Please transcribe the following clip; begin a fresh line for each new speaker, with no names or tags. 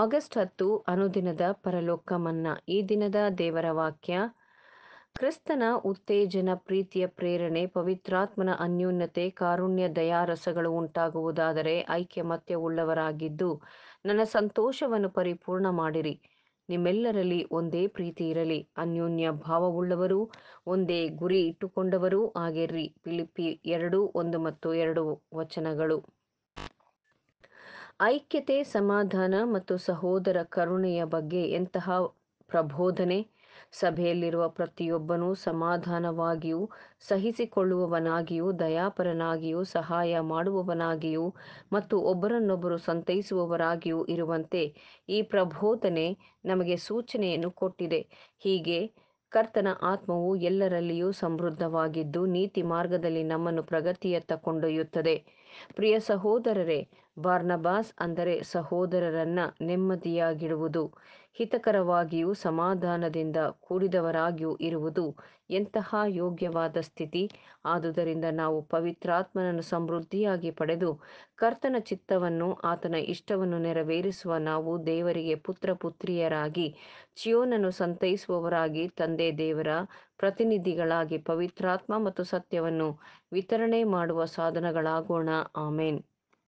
August ಹತ್ತು ಅನುದಿನದ ಪರಲೋಕ ಮನ್ನಾ ಈ ದಿನದ ದೇವರ ವಾಕ್ಯ ಕ್ರಿಸ್ತನ ಉತ್ತೇಜನ ಪ್ರೀತಿಯ ಪ್ರೇರಣೆ ಪವಿತ್ರಾತ್ಮನ ಅನ್ಯೂನ್ಯತೆ ಕಾರುಣ್ಯ ದಯಾರಸಗಳು ಉಂಟಾಗುವುದಾದರೆ ಉಳ್ಳವರಾಗಿದ್ದು ನನ್ನ ಸಂತೋಷವನ್ನು ಪರಿಪೂರ್ಣ ಮಾಡಿರಿ ನಿಮ್ಮೆಲ್ಲರಲ್ಲಿ ಒಂದೇ ಪ್ರೀತಿ ಇರಲಿ ಅನ್ಯೋನ್ಯ ಭಾವವುಳ್ಳವರು ಒಂದೇ ಗುರಿ ಇಟ್ಟುಕೊಂಡವರು ಆಗಿರ್ರಿ ಪಿಲಿಪಿ ಎರಡು ಒಂದು ಮತ್ತು ಎರಡು ವಚನಗಳು ಐಕ್ಯತೆ ಸಮಾಧಾನ ಮತ್ತು ಸಹೋದರ ಕರುಣೆಯ ಬಗ್ಗೆ ಎಂತಹ ಪ್ರಬೋಧನೆ ಸಭೆಯಲ್ಲಿರುವ ಪ್ರತಿಯೊಬ್ಬನೂ ಸಮಾಧಾನವಾಗಿಯೂ ಸಹಿಸಿಕೊಳ್ಳುವವನಾಗಿಯೂ ದಯಾಪರನಾಗಿಯೂ ಸಹಾಯ ಮಾಡುವವನಾಗಿಯೂ ಮತ್ತು ಒಬ್ಬರನ್ನೊಬ್ಬರು ಸಂತೈಸುವವರಾಗಿಯೂ ಇರುವಂತೆ ಈ ಪ್ರಬೋಧನೆ ನಮಗೆ ಸೂಚನೆಯನ್ನು ಕೊಟ್ಟಿದೆ ಹೀಗೆ ಕರ್ತನ ಆತ್ಮವು ಎಲ್ಲರಲ್ಲಿಯೂ ಸಮೃದ್ಧವಾಗಿದ್ದು ನೀತಿ ಮಾರ್ಗದಲ್ಲಿ ನಮ್ಮನ್ನು ಪ್ರಗತಿಯತ್ತ ಕೊಂಡೊಯ್ಯುತ್ತದೆ ಪ್ರಿಯ ಸಹೋದರರೇ ಬಾರ್ನಬಾಸ್ ಅಂದರೆ ಸಹೋದರರನ್ನ ನೆಮ್ಮದಿಯಾಗಿಡುವುದು ಹಿತಕರವಾಗಿಯೂ ಸಮಾಧಾನದಿಂದ ಕೂಡಿದವರಾಗಿಯೂ ಇರುವುದು ಎಂತಹ ಯೋಗ್ಯವಾದ ಸ್ಥಿತಿ ಆದುದರಿಂದ ನಾವು ಪವಿತ್ರಾತ್ಮನನ್ನು ಸಮೃದ್ಧಿಯಾಗಿ ಪಡೆದು ಕರ್ತನ ಚಿತ್ತವನ್ನು ಆತನ ಇಷ್ಟವನ್ನು ನೆರವೇರಿಸುವ ನಾವು ದೇವರಿಗೆ ಪುತ್ರ ಪುತ್ರಿಯರಾಗಿ ಚಿಯೋನನ್ನು ಸಂತೈಸುವವರಾಗಿ ತಂದೆ ದೇವರ ಪ್ರತಿನಿಧಿಗಳಾಗಿ ಪವಿತ್ರಾತ್ಮ ಮತ್ತು ಸತ್ಯವನ್ನು ವಿತರಣೆ ಮಾಡುವ ಸಾಧನಗಳಾಗೋಣ ಆಮೇನ್